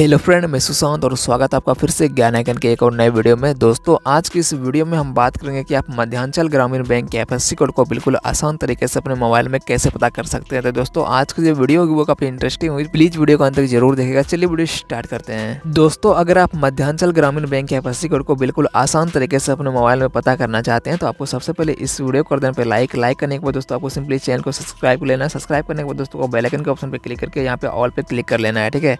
hello friend मैं सुशांत और स्वागत आपका फिर से ज्ञान आयकन के एक और नए वीडियो में दोस्तों आज की इस वीडियो में हम बात करेंगे कि आप मध्यांचल ग्रामीण बैंक के एफ कोड को बिल्कुल आसान तरीके से अपने मोबाइल में कैसे पता कर सकते हैं तो दोस्तों आज की जो वीडियो होगी वो काफी इंटरेस्टिंग होगी प्लीज वीडियो को अंत तक जरूर देखेगा चलिए वीडियो स्टार्ट करते हैं दोस्तों अगर आप मध्यांचल ग्रामीण बैंक के एफ कोड को बिल्कुल आसान तरीके से अपने मोबाइल में पता करना चाहते हैं तो आपको सबसे पहले इस वीडियो को देने पर लाइक लाइक करने के बाद दोस्तों आपको सिंपली चैनल को सब्सक्राइब कर लेना सब्सक्राइब करने के बाद दोस्तों को बेलाइकन के ऑप्शन पर क्लिक करके यहाँ पे ऑल पे क्लिक कर लेना है ठीक है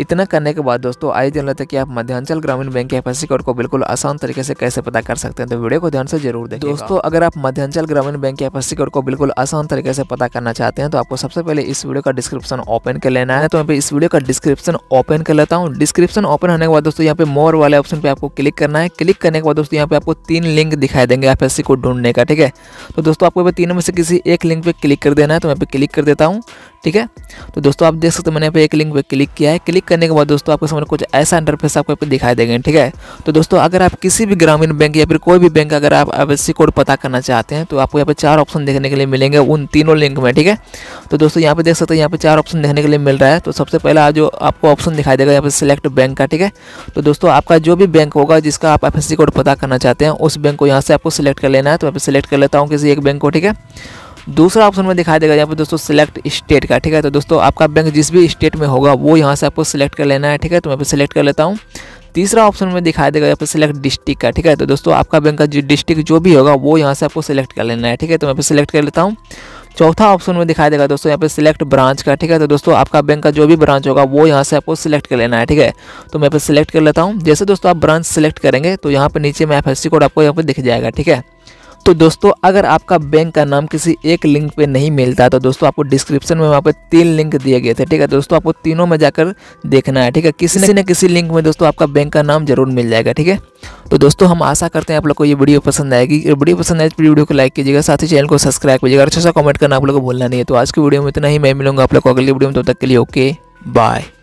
इतना करने के बाद दोस्तों आइए जान लेते हैं कि आप मध्यांचल ग्रामीण बैंक के एफ कोड को बिल्कुल आसान तरीके से कैसे पता कर सकते हैं तो वीडियो को ध्यान से जरूर देखें दोस्तों अगर आप मध्यांचल ग्रामीण बैंक के एफ कोड को बिल्कुल आसान तरीके से पता करना चाहते हैं तो आपको सबसे पहले इस वीडियो का डिस्क्रिप्शन ओपन कर लेना है तो यहाँ पे इस वीडियो का डिस्क्रिप्शन ओपन कर लेता हूँ डिस्क्रिप्शन ओपन होने के बाद दोस्तों यहाँ पे मोर वाले ऑप्शन पे आपको क्लिक करना है क्लिक करने के बाद दोस्तों यहाँ पे आपको तीन लिंक दिखाई देंगे एफ को ढूंढने का ठीक है तो दोस्तों आपको तीनों में से किसी एक लिंक पे क्लिक कर देना है तो यहाँ पे क्लिक कर देता हूँ ठीक है तो दोस्तों आप देख सकते हैं मैंने यहाँ पे एक लिंक पे क्लिक किया है क्लिक करने के बाद दोस्तों आपके सामने कुछ ऐसा इंटरफेस आपको यहाँ पे दिखाई देंगे ठीक है तो दोस्तों अगर आप किसी भी ग्रामीण बैंक या फिर कोई भी बैंक अगर आप सी कोड पता करना चाहते हैं तो आपको यहाँ पे चार ऑप्शन देखने के लिए मिलेंगे उन तीनों लिंक में ठीक है तो दोस्तों यहाँ पे देख सकते हैं यहाँ पे चार ऑप्शन देखने के लिए मिल रहा है तो सबसे पहला जो आपको ऑप्शन दिखाई देगा यहाँ पे सिलेक्ट बैंक का ठीक है तो दोस्तों आपका जो भी बैंक होगा जिसका आप एफ कोड पता करना चाहते हैं उस बैंक को यहाँ से आपको सिलेक्ट कर लेना है तो यहाँ सिलेक्ट कर लेता हूँ किसी एक बैंक को ठीक है दूसरा ऑप्शन में दिखाई देगा यहाँ पर दोस्तों सिलेक्ट स्टेट का ठीक है तो दोस्तों आपका बैंक जिस भी स्टेट में होगा वो यहाँ से आपको सिलेक्ट कर लेना है ठीक है तो मैं सिलेक्ट कर लेता हूँ तीसरा ऑप्शन में दिखाई देगा यहाँ पर सिलेक्ट डिस्ट्रिक्ट का ठीक है तो दोस्तों आपका बैंक का डिस्ट्रिक्ट जो भी होगा वो यहाँ से आपको सिलेक्ट कर लेना है ठीक है तो मैं पे सिलेक्ट कर लेता हूँ चौथा ऑप्शन में दिखाई देगा दोस्तों यहाँ पे सिलेक्ट ब्रांच का ठीक है तो दोस्तों आपका बैंक का जो भी ब्रांच होगा वो यहाँ से आपको सिलेक्ट कर लेना है ठीक है तो मैं यहाँ पे सिलेक्ट कर लेता हूँ जैसे दोस्तों आप ब्रांच सेलेक्ट करेंगे तो यहाँ पे नीचे में एफ कोड आपको यहाँ पे दिख जाएगा ठीक है तो दोस्तों अगर आपका बैंक का नाम किसी एक लिंक पे नहीं मिलता तो दोस्तों आपको डिस्क्रिप्शन में वहाँ पे तीन लिंक दिए गए थे ठीक है तो दोस्तों आपको तीनों में जाकर देखना है ठीक है किसी न किसी लिंक में दोस्तों आपका बैंक का नाम जरूर मिल जाएगा ठीक है तो दोस्तों हम आशा करते हैं आप लोग को ये वीडियो पसंद आएगी वीडियो पसंद आए तो वीडियो को लाइक कीजिएगा साथ ही चैनल को सब्सक्राइब कीजिएगा अच्छा सा कमेंट करना आप लोग को भूलना नहीं है तो आज की वीडियो में इतना ही मैं मिलूंगा आप लोग को अगली वीडियो में तब तक के लिए ओके बाय